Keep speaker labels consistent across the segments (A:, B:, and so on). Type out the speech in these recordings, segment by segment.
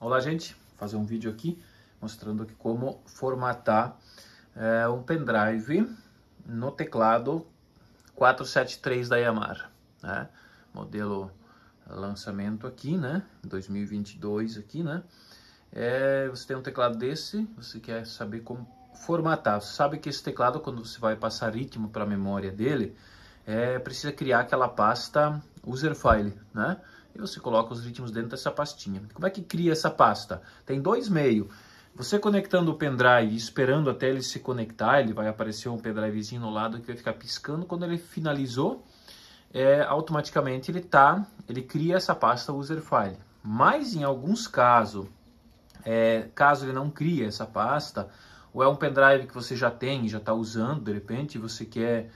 A: Olá gente, vou fazer um vídeo aqui mostrando aqui como formatar é, um pendrive no teclado 473 da Yamaha, né? modelo lançamento aqui, né, 2022 aqui, né, é, você tem um teclado desse, você quer saber como formatar, você sabe que esse teclado quando você vai passar ritmo para a memória dele, é, precisa criar aquela pasta user file, né, e você coloca os ritmos dentro dessa pastinha. Como é que cria essa pasta? Tem dois meios. Você conectando o pendrive, esperando até ele se conectar, ele vai aparecer um pendrivezinho no lado que vai ficar piscando. Quando ele finalizou, é, automaticamente ele tá, ele cria essa pasta user file. Mas em alguns casos, é, caso ele não crie essa pasta, ou é um pendrive que você já tem, já está usando, de repente você quer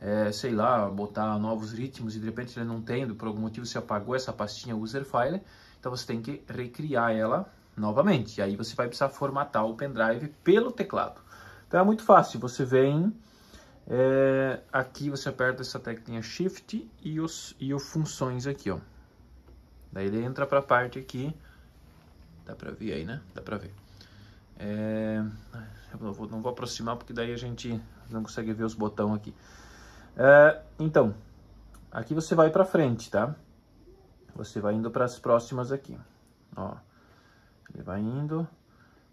A: é, sei lá, botar novos ritmos e de repente ele não tem, por algum motivo se apagou essa pastinha user file, então você tem que recriar ela novamente. E aí você vai precisar formatar o pendrive pelo teclado. Então é muito fácil, você vem é, aqui, você aperta essa teclinha Shift e, os, e o funções aqui, ó. Daí ele entra para a parte aqui, dá para ver aí, né? Dá para ver. É, eu não vou, não vou aproximar porque daí a gente não consegue ver os botões aqui. É, então, aqui você vai para frente, tá? Você vai indo para as próximas aqui, ó. Ele vai indo,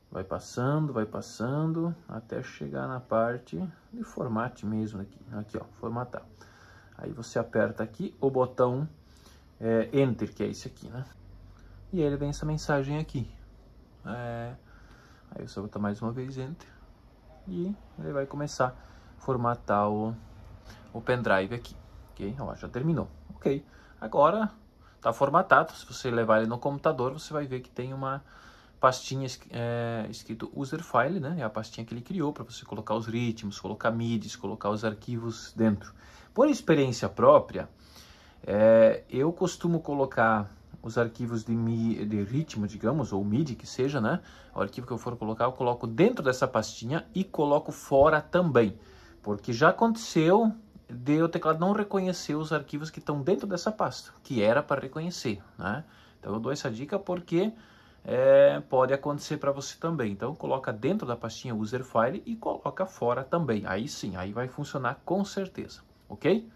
A: vai passando, vai passando, até chegar na parte de formate mesmo aqui, aqui ó, formatar. Aí você aperta aqui o botão é, Enter, que é esse aqui, né? E aí ele vem essa mensagem aqui. É, aí você botar mais uma vez Enter e ele vai começar a formatar o o pendrive aqui, ok? Ó, já terminou, ok. Agora está formatado, se você levar ele no computador, você vai ver que tem uma pastinha é, escrito user file, né? É a pastinha que ele criou para você colocar os ritmos, colocar midis, colocar os arquivos dentro. Por experiência própria, é, eu costumo colocar os arquivos de, mi, de ritmo, digamos, ou MIDI que seja, né? O arquivo que eu for colocar, eu coloco dentro dessa pastinha e coloco fora também. Porque já aconteceu de o teclado não reconhecer os arquivos que estão dentro dessa pasta, que era para reconhecer, né? Então eu dou essa dica porque é, pode acontecer para você também. Então coloca dentro da pastinha user file e coloca fora também. Aí sim, aí vai funcionar com certeza, ok?